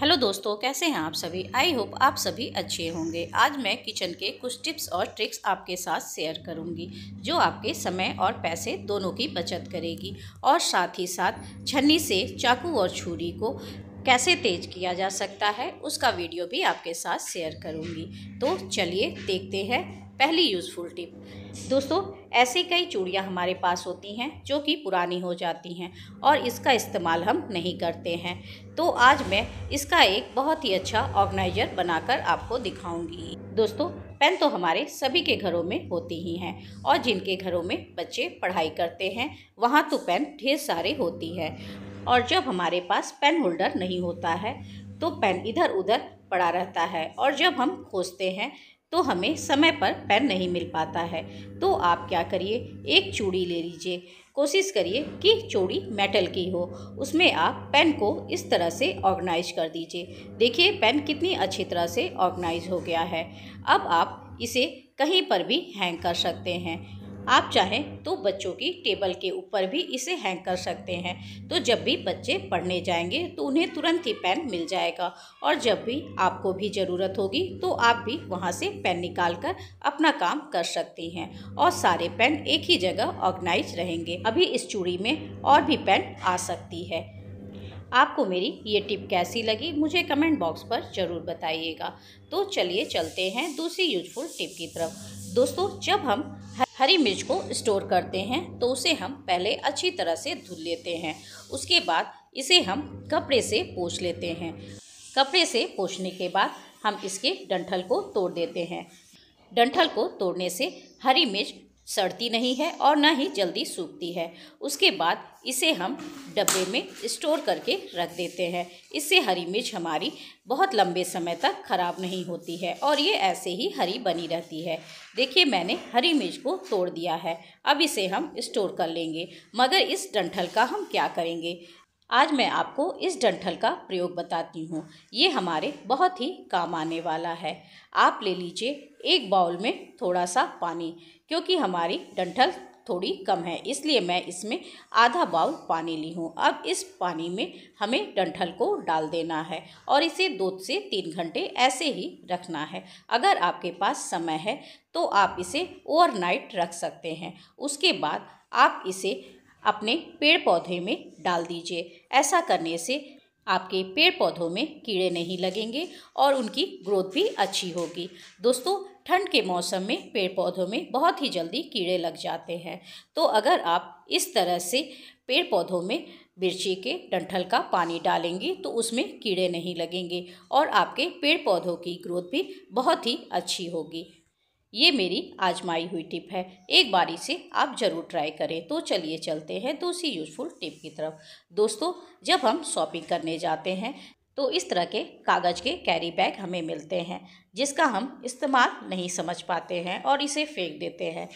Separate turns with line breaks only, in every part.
hello दोस्तों कैसे हैं आप सभी आई होप आप सभी अच्छे होंगे आज मैं किचन के कुछ टिप्स और ट्रिक्स आपके साथ शेयर करूंगी जो आपके समय और पैसे दोनों की बचत करेगी और साथ ही साथ छन्नी से चाकू और छुरी को कैसे तेज किया जा सकता है उसका वीडियो भी आपके साथ शेयर करूँगी तो चलिए देखते हैं पहली यूज़फुल टिप दोस्तों ऐसी कई चूड़ियाँ हमारे पास होती हैं जो कि पुरानी हो जाती हैं और इसका इस्तेमाल हम नहीं करते हैं तो आज मैं इसका एक बहुत ही अच्छा ऑर्गेनाइजर बनाकर आपको दिखाऊंगी दोस्तों पेन तो हमारे सभी के घरों में होती ही हैं और जिनके घरों में बच्चे पढ़ाई करते हैं वहाँ तो पेन ढेर सारे होती हैं और जब हमारे पास पेन होल्डर नहीं होता है तो पेन इधर उधर पड़ा रहता है और जब हम खोजते हैं तो हमें समय पर पेन नहीं मिल पाता है तो आप क्या करिए एक चूड़ी ले लीजिए कोशिश करिए कि चूड़ी मेटल की हो उसमें आप पेन को इस तरह से ऑर्गेनाइज कर दीजिए देखिए पेन कितनी अच्छी तरह से ऑर्गेनाइज हो गया है अब आप इसे कहीं पर भी हैंग कर सकते हैं आप चाहें तो बच्चों की टेबल के ऊपर भी इसे हैंग कर सकते हैं तो जब भी बच्चे पढ़ने जाएंगे तो उन्हें तुरंत ही पेन मिल जाएगा और जब भी आपको भी ज़रूरत होगी तो आप भी वहाँ से पेन निकाल कर अपना काम कर सकती हैं और सारे पेन एक ही जगह ऑर्गेनाइज रहेंगे अभी इस चूड़ी में और भी पेन आ सकती है आपको मेरी ये टिप कैसी लगी मुझे कमेंट बॉक्स पर ज़रूर बताइएगा तो चलिए चलते हैं दूसरी यूजफुल टिप की तरफ दोस्तों जब हम हरी मिर्च को स्टोर करते हैं तो उसे हम पहले अच्छी तरह से धुल लेते हैं उसके बाद इसे हम कपड़े से पोछ लेते हैं कपड़े से पोछने के बाद हम इसके डंठल को तोड़ देते हैं डंठल को तोड़ने से हरी मिर्च सड़ती नहीं है और ना ही जल्दी सूखती है उसके बाद इसे हम डब्बे में स्टोर करके रख देते हैं इससे हरी मिर्च हमारी बहुत लंबे समय तक ख़राब नहीं होती है और ये ऐसे ही हरी बनी रहती है देखिए मैंने हरी मिर्च को तोड़ दिया है अब इसे हम स्टोर कर लेंगे मगर इस डंठल का हम क्या करेंगे आज मैं आपको इस डंठल का प्रयोग बताती हूँ ये हमारे बहुत ही काम आने वाला है आप ले लीजिए एक बाउल में थोड़ा सा पानी क्योंकि हमारी डंठल थोड़ी कम है इसलिए मैं इसमें आधा बाउल पानी ली हूँ अब इस पानी में हमें डंठल को डाल देना है और इसे दो से तीन घंटे ऐसे ही रखना है अगर आपके पास समय है तो आप इसे ओवरनाइट रख सकते हैं उसके बाद आप इसे अपने पेड़ पौधे में डाल दीजिए ऐसा करने से आपके पेड़ पौधों में कीड़े नहीं लगेंगे और उनकी ग्रोथ भी अच्छी होगी दोस्तों ठंड के मौसम में पेड़ पौधों में बहुत ही जल्दी कीड़े लग जाते हैं तो अगर आप इस तरह से पेड़ पौधों में मिर्ची के डंठल का पानी डालेंगे तो उसमें कीड़े नहीं लगेंगे और आपके पेड़ पौधों की ग्रोथ भी बहुत ही अच्छी होगी ये मेरी आजमाई हुई टिप है एक बार इसे आप ज़रूर ट्राई करें तो चलिए चलते हैं दूसरी यूजफुल टिप की तरफ दोस्तों जब हम शॉपिंग करने जाते हैं तो इस तरह के कागज़ के कैरी बैग हमें मिलते हैं जिसका हम इस्तेमाल नहीं समझ पाते हैं और इसे फेंक देते हैं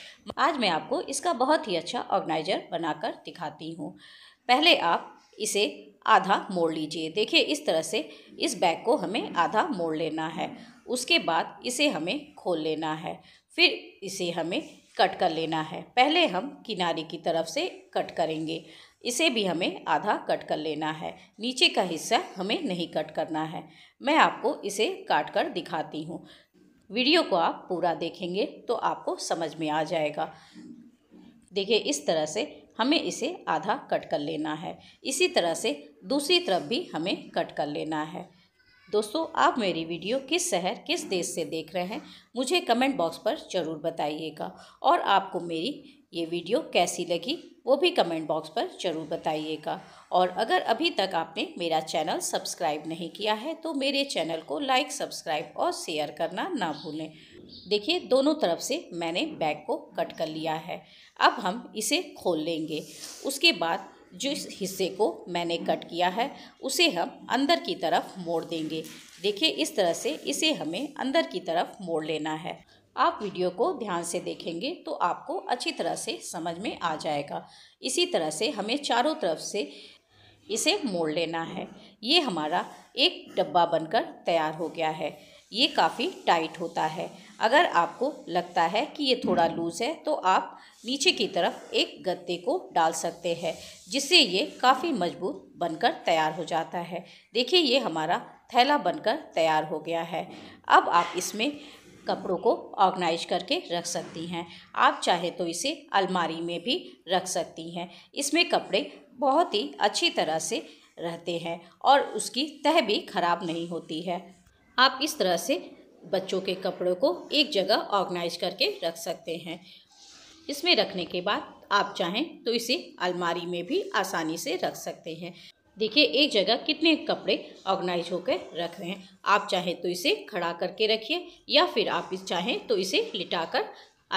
आज मैं आपको इसका बहुत ही अच्छा ऑर्गेनाइजर बनाकर दिखाती हूँ पहले आप इसे आधा मोड़ लीजिए देखिए इस तरह से इस बैग को हमें आधा मोड़ लेना है उसके बाद इसे हमें खोल लेना है फिर इसे हमें कट कर लेना है पहले हम किनारे की तरफ से कट करेंगे इसे भी हमें आधा कट कर लेना है नीचे का हिस्सा हमें नहीं कट करना है मैं आपको इसे काट कर दिखाती हूँ वीडियो को आप पूरा देखेंगे तो आपको समझ में आ जाएगा देखिए इस तरह से हमें इसे आधा कट कर लेना है इसी तरह से दूसरी तरफ भी हमें कट कर लेना है दोस्तों आप मेरी वीडियो किस शहर किस देश से देख रहे हैं मुझे कमेंट बॉक्स पर ज़रूर बताइएगा और आपको मेरी ये वीडियो कैसी लगी वो भी कमेंट बॉक्स पर ज़रूर बताइएगा और अगर अभी तक आपने मेरा चैनल सब्सक्राइब नहीं किया है तो मेरे चैनल को लाइक सब्सक्राइब और शेयर करना ना भूलें देखिए दोनों तरफ से मैंने बैग को कट कर लिया है अब हम इसे खोल लेंगे उसके बाद जिस हिस्से को मैंने कट किया है उसे हम अंदर की तरफ मोड़ देंगे देखिए इस तरह से इसे हमें अंदर की तरफ मोड़ लेना है आप वीडियो को ध्यान से देखेंगे तो आपको अच्छी तरह से समझ में आ जाएगा इसी तरह से हमें चारों तरफ से इसे मोड़ लेना है ये हमारा एक डब्बा बनकर तैयार हो गया है ये काफ़ी टाइट होता है अगर आपको लगता है कि ये थोड़ा लूज़ है तो आप नीचे की तरफ एक गत्ते को डाल सकते हैं जिससे ये काफ़ी मजबूत बनकर तैयार हो जाता है देखिए ये हमारा थैला बनकर तैयार हो गया है अब आप इसमें कपड़ों को ऑर्गेनाइज करके रख सकती हैं आप चाहे तो इसे अलमारी में भी रख सकती हैं इसमें कपड़े बहुत ही अच्छी तरह से रहते हैं और उसकी तह भी ख़राब नहीं होती है आप इस तरह से बच्चों के कपड़ों को एक जगह ऑर्गेनाइज करके रख सकते हैं इसमें रखने के बाद आप चाहें तो इसे अलमारी में भी आसानी से रख सकते हैं देखिए एक जगह कितने कपड़े ऑर्गेनाइज होकर रख रहे हैं आप चाहें तो इसे खड़ा करके रखिए या फिर आप इस चाहें तो इसे लिटाकर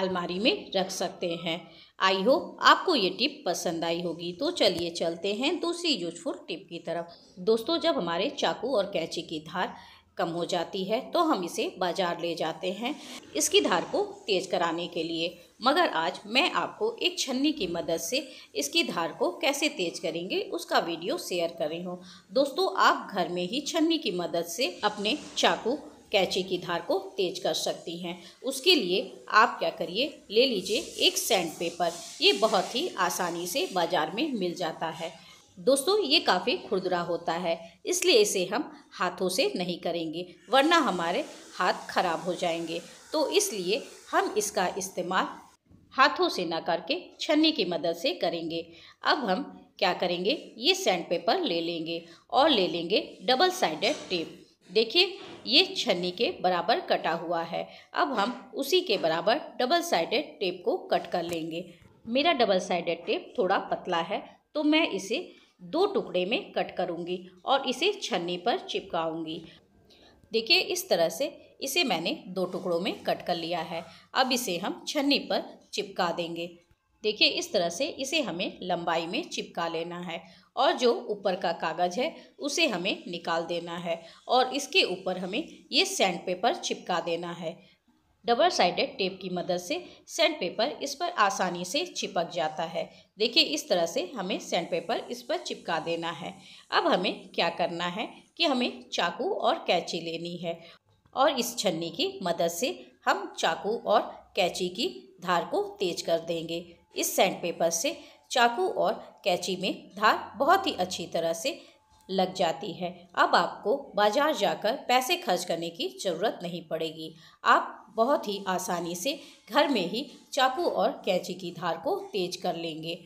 अलमारी में रख सकते हैं आई होप आपको ये टिप पसंद आई होगी तो चलिए चलते हैं दूसरी यूजफुल टिप की तरफ दोस्तों जब हमारे चाकू और कैंची की धार कम हो जाती है तो हम इसे बाज़ार ले जाते हैं इसकी धार को तेज़ कराने के लिए मगर आज मैं आपको एक छन्नी की मदद से इसकी धार को कैसे तेज़ करेंगे उसका वीडियो शेयर कर रही हूँ दोस्तों आप घर में ही छन्नी की मदद से अपने चाकू कैची की धार को तेज कर सकती हैं उसके लिए आप क्या करिए ले लीजिए एक सैंड पेपर ये बहुत ही आसानी से बाज़ार में मिल जाता है दोस्तों ये काफ़ी खुरदुरा होता है इसलिए इसे हम हाथों से नहीं करेंगे वरना हमारे हाथ खराब हो जाएंगे तो इसलिए हम इसका इस्तेमाल हाथों से ना करके छन्नी की मदद से करेंगे अब हम क्या करेंगे ये सैंड पेपर ले लेंगे और ले लेंगे डबल साइडेड टेप देखिए ये छन्नी के बराबर कटा हुआ है अब हम उसी के बराबर डबल साइडेड टेप को कट कर लेंगे मेरा डबल साइडेड टेप थोड़ा पतला है तो मैं इसे दो टुकड़े में कट करूँगी और इसे छन्नी पर चिपकाऊँगी देखिए इस तरह से इसे मैंने दो टुकड़ों में कट कर लिया है अब इसे हम छन्नी पर चिपका देंगे देखिए इस तरह से इसे हमें लंबाई में चिपका लेना है और जो ऊपर का कागज़ है उसे हमें निकाल देना है और इसके ऊपर हमें ये सैंड पेपर चिपका देना है डबल साइडेड टेप की मदद से सैंड पेपर इस पर आसानी से चिपक जाता है देखिए इस तरह से हमें सैंड पेपर इस पर चिपका देना है अब हमें क्या करना है कि हमें चाकू और कैंची लेनी है और इस छन्नी की मदद से हम चाकू और कैंची की धार को तेज कर देंगे इस सैंड पेपर से चाकू और कैंची में धार बहुत ही अच्छी तरह से लग जाती है अब आपको बाज़ार जाकर पैसे खर्च करने की ज़रूरत नहीं पड़ेगी आप बहुत ही आसानी से घर में ही चाकू और कैंची की धार को तेज कर लेंगे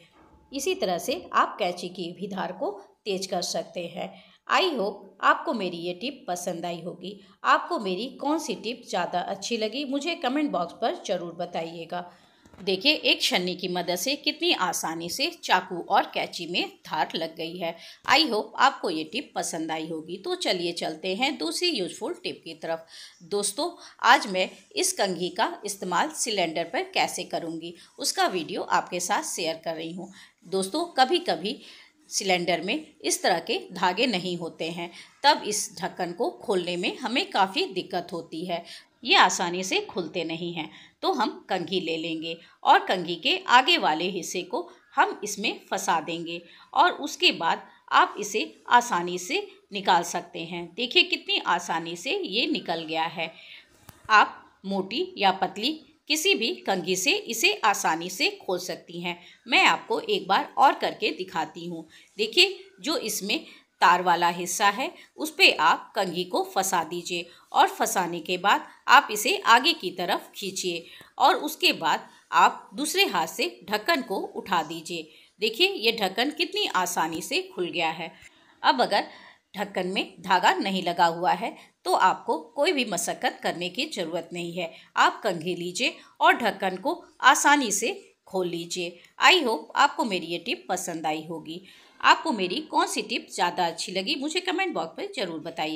इसी तरह से आप कैंची की भी धार को तेज कर सकते हैं आई होप आपको मेरी ये टिप पसंद आई होगी आपको मेरी कौन सी टिप ज़्यादा अच्छी लगी मुझे कमेंट बॉक्स पर ज़रूर बताइएगा देखिए एक छन्नी की मदद से कितनी आसानी से चाकू और कैंची में धार लग गई है आई होप आपको ये टिप पसंद आई होगी तो चलिए चलते हैं दूसरी यूजफुल टिप की तरफ दोस्तों आज मैं इस कंघी का इस्तेमाल सिलेंडर पर कैसे करूँगी उसका वीडियो आपके साथ शेयर कर रही हूँ दोस्तों कभी कभी सिलेंडर में इस तरह के धागे नहीं होते हैं तब इस ढक्कन को खोलने में हमें काफ़ी दिक्कत होती है ये आसानी से खुलते नहीं हैं तो हम कंघी ले लेंगे और कंघी के आगे वाले हिस्से को हम इसमें फंसा देंगे और उसके बाद आप इसे आसानी से निकाल सकते हैं देखिए कितनी आसानी से ये निकल गया है आप मोटी या पतली किसी भी कंघी से इसे आसानी से खोल सकती हैं मैं आपको एक बार और करके दिखाती हूँ देखिए जो इसमें तार वाला हिस्सा है उस पर आप कंघी को फंसा दीजिए और फंसाने के बाद आप इसे आगे की तरफ खींचिए और उसके बाद आप दूसरे हाथ से ढक्कन को उठा दीजिए देखिए ये ढक्कन कितनी आसानी से खुल गया है अब अगर ढक्कन में धागा नहीं लगा हुआ है तो आपको कोई भी मशक्क़त करने की ज़रूरत नहीं है आप कंघी लीजिए और ढक्कन को आसानी से खोल लीजिए आई होप आपको मेरी ये टिप पसंद आई होगी आपको मेरी कौन सी टिप ज़्यादा अच्छी लगी मुझे कमेंट बॉक्स पर ज़रूर बताइए